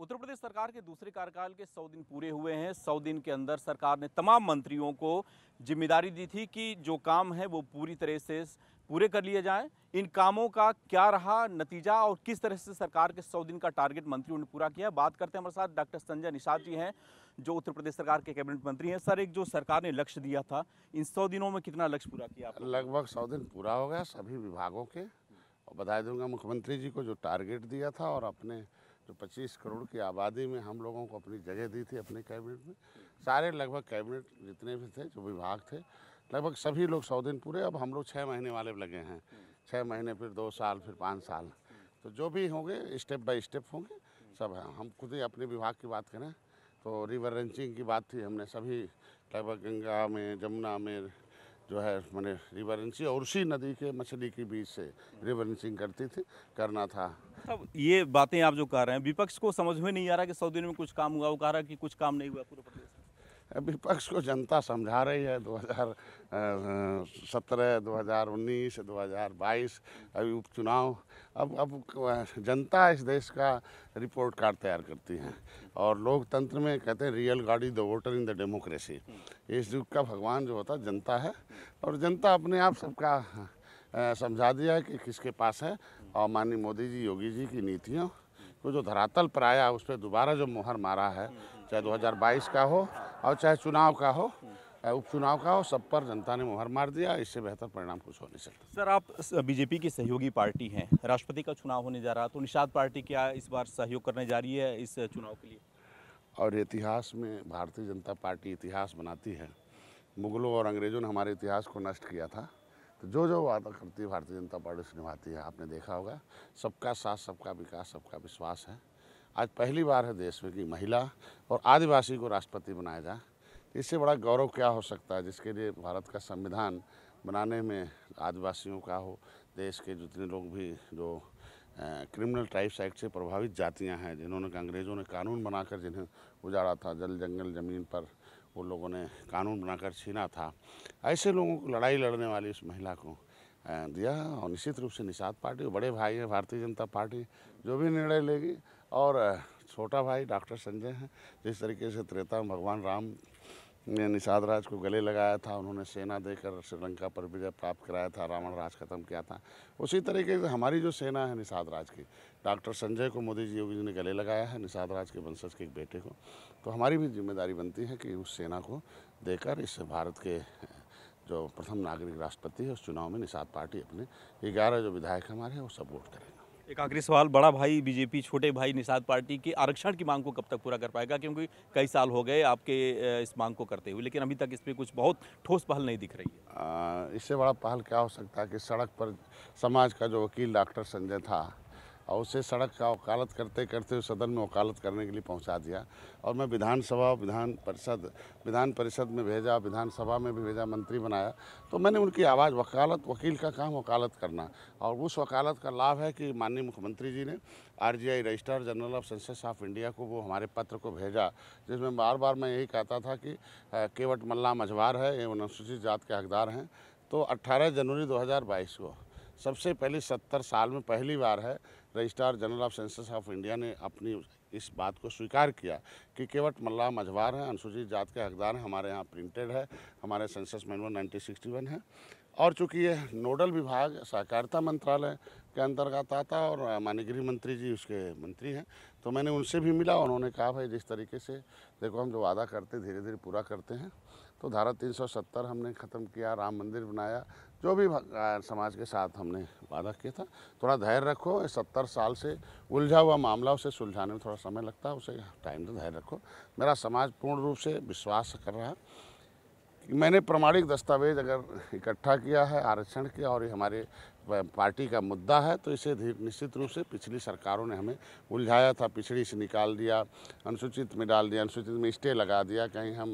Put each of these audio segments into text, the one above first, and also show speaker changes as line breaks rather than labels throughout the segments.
उत्तर प्रदेश सरकार के दूसरे कार्यकाल के सौ दिन पूरे हुए हैं सौ दिन के अंदर सरकार ने तमाम मंत्रियों को जिम्मेदारी दी थी कि जो काम है वो पूरी तरह से पूरे कर लिए जाएं इन कामों का क्या रहा नतीजा और किस तरह से सरकार के सौ दिन का टारगेट मंत्रियों ने पूरा किया बात करते हैं हमारे साथ डॉक्टर संजय निषाद जी हैं जो उत्तर प्रदेश सरकार के कैबिनेट मंत्री हैं सर एक जो
सरकार ने लक्ष्य दिया था इन सौ दिनों में कितना लक्ष्य पूरा किया लगभग सौ दिन पूरा हो गया सभी विभागों के और बधाई दूंगा मुख्यमंत्री जी को जो टारगेट दिया था और अपने जो तो 25 करोड़ की आबादी में हम लोगों को अपनी जगह दी थी अपने कैबिनेट में सारे लगभग कैबिनेट जितने भी थे जो विभाग थे लगभग सभी लोग सौ दिन पूरे अब हम लोग छः महीने वाले लगे हैं छः महीने फिर दो साल फिर पाँच साल तो जो भी होंगे स्टेप बाय स्टेप होंगे सब हैं हम खुद ही अपने विभाग की बात करें तो रिवर रेंचिंग की बात थी हमने सभी लगभग गंगा में जमुना में जो है मैंने रिवर रेंचिंग और उसी नदी के मछली के बीच से रिवर रेंचिंग करती थी करना था अब ये बातें आप जो कह रहे हैं विपक्ष
को समझ में नहीं आ रहा कि सौ दिन में कुछ काम हुआ वो कह रहा कि कुछ काम नहीं हुआ पूरे प्रदेश
विपक्ष को जनता समझा रही है 2017, 2019, 2022 अभी उपचुनाव अब अब जनता इस देश का रिपोर्ट कार्ड तैयार करती है और लोकतंत्र में कहते हैं रियल गाड़ी the voter in the democracy इस युग का भगवान जो होता है जनता है और जनता अपने आप सबका समझा दिया है कि किसके पास है और माननीय मोदी जी योगी जी की नीतियों को जो धरातल पर आया उस पर दोबारा जो मोहर मारा है चाहे 2022 का हो और चाहे चुनाव का हो उपचुनाव का हो सब पर जनता ने मुहर मार दिया इससे बेहतर परिणाम कुछ हो नहीं सकता सर आप बीजेपी की सहयोगी पार्टी हैं
राष्ट्रपति का चुनाव होने जा रहा तो निषाद पार्टी क्या इस बार सहयोग करने जा
रही है इस चुनाव के लिए और इतिहास में भारतीय जनता पार्टी इतिहास बनाती है मुगलों और अंग्रेज़ों ने हमारे इतिहास को नष्ट किया था तो जो जो वादा करती है भारतीय जनता पार्टी से निभाती है आपने देखा होगा सबका साथ सबका विकास सबका विश्वास है आज पहली बार है देश में कि महिला और आदिवासी को राष्ट्रपति बनाया जाए इससे बड़ा गौरव क्या हो सकता है जिसके लिए भारत का संविधान बनाने में आदिवासियों का हो देश के जितने लोग भी जो क्रिमिनल ट्राइब्स एक्ट से प्रभावित जातियां हैं जिन्होंने अंग्रेज़ों ने कानून बनाकर जिन्हें उजाड़ा था जल जंगल ज़मीन पर उन लोगों ने कानून बनाकर छीना था ऐसे लोगों को लड़ाई लड़ने वाली उस महिला को दिया और निश्चित रूप से निषाद पार्टी बड़े भाई हैं भारतीय जनता पार्टी जो भी निर्णय लेगी और छोटा भाई डॉक्टर संजय हैं जिस तरीके से त्रेता भगवान राम ने निषाद राज को गले लगाया था उन्होंने सेना देकर श्रीलंका पर विजय प्राप्त कराया था रावण राज खत्म किया था उसी तरीके से हमारी जो सेना है निषाद राज की डॉक्टर संजय को मोदी जी योगी जी ने गले लगाया है निषाद राज के वंशज के एक बेटे को तो हमारी भी जिम्मेदारी बनती है कि उस सेना को देकर इस भारत के जो प्रथम नागरिक राष्ट्रपति है उस चुनाव में निषाद पार्टी अपने ग्यारह जो विधायक हमारे हैं वो सब वोट करें
एक आखिरी सवाल बड़ा भाई बीजेपी छोटे भाई निषाद पार्टी के आरक्षण की मांग को कब तक पूरा कर पाएगा क्योंकि कई साल हो गए आपके इस मांग को करते हुए लेकिन अभी तक
इस पर कुछ बहुत ठोस पहल नहीं दिख रही है इससे बड़ा पहल क्या हो सकता है कि सड़क पर समाज का जो वकील डॉक्टर संजय था और उसे सड़क का वकालत करते करते सदन में वकालत करने के लिए पहुंचा दिया और मैं विधानसभा विधान परिषद विधान परिषद में भेजा विधानसभा में भी भेजा मंत्री बनाया तो मैंने उनकी आवाज़ वकालत वकील का काम वकालत करना और उस वकालत का लाभ है कि माननीय मुख्यमंत्री जी ने R G I registrar general of census of India को वो हमारे पत्र को भेजा जिसमें बार बार मैं यही कहता था कि केवट मल्ला मझवार है ये अनुसूचित जात के हकदार हैं तो अट्ठारह जनवरी दो को सबसे पहले सत्तर साल में पहली बार है registrar general of census of India ने अपनी इस बात को स्वीकार किया कि केवट मल्ला मझवार हैं अनुसूचित जात के हकदार हैं हमारे यहाँ प्रिंटेड है हमारे सेंसस मैनुअल 1961 है और चूँकि ये नोडल विभाग सहकारिता मंत्रालय के अंतर्गत आता और माननीय गृह मंत्री जी उसके मंत्री हैं तो मैंने उनसे भी मिला उन्होंने कहा भाई जिस तरीके से देखो हम जो वादा करते धीरे धीरे पूरा करते हैं तो धारा 370 हमने ख़त्म किया राम मंदिर बनाया जो भी समाज के साथ हमने वादा किया था थोड़ा धैर्य रखो सत्तर साल से उलझा हुआ मामला उसे सुलझाने में थोड़ा समय लगता है उसे टाइम तो धैर्य रखो मेरा समाज पूर्ण रूप से विश्वास कर रहा है मैंने प्रमाणिक दस्तावेज अगर इकट्ठा किया है आरक्षण के और ये हमारे पार्टी का मुद्दा है तो इसे निश्चित रूप से पिछली सरकारों ने हमें उलझाया था पिछड़ी से निकाल दिया अनुसूचित में डाल दिया अनुसूचित में स्टे लगा दिया कहीं हम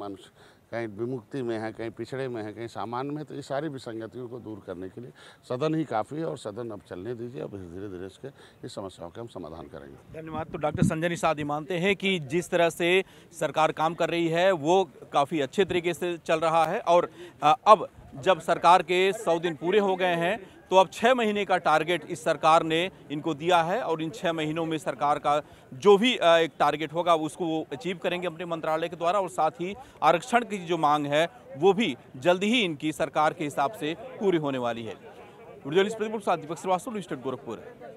कहीं विमुक्ति में है कहीं पिछड़े में है कहीं सामान में तो ये सारी विसंगतियों को दूर करने के लिए सदन ही काफ़ी है और सदन अब चलने दीजिए अब धीरे धीरे इसके इस समस्याओं का हम समाधान करेंगे
धन्यवाद तो डॉक्टर संजय निषाद मानते हैं कि जिस तरह से सरकार काम कर रही है वो काफ़ी अच्छे तरीके से चल रहा है और अब जब सरकार के सौ दिन पूरे हो गए हैं तो अब छः महीने का टारगेट इस सरकार ने इनको दिया है और इन छः महीनों में सरकार का जो भी एक टारगेट होगा उसको वो अचीव करेंगे अपने मंत्रालय के द्वारा और साथ ही आरक्षण की जो मांग है वो भी जल्द ही इनकी सरकार के हिसाब से पूरी होने वाली है दीपक श्रीवास्तव गोरखपुर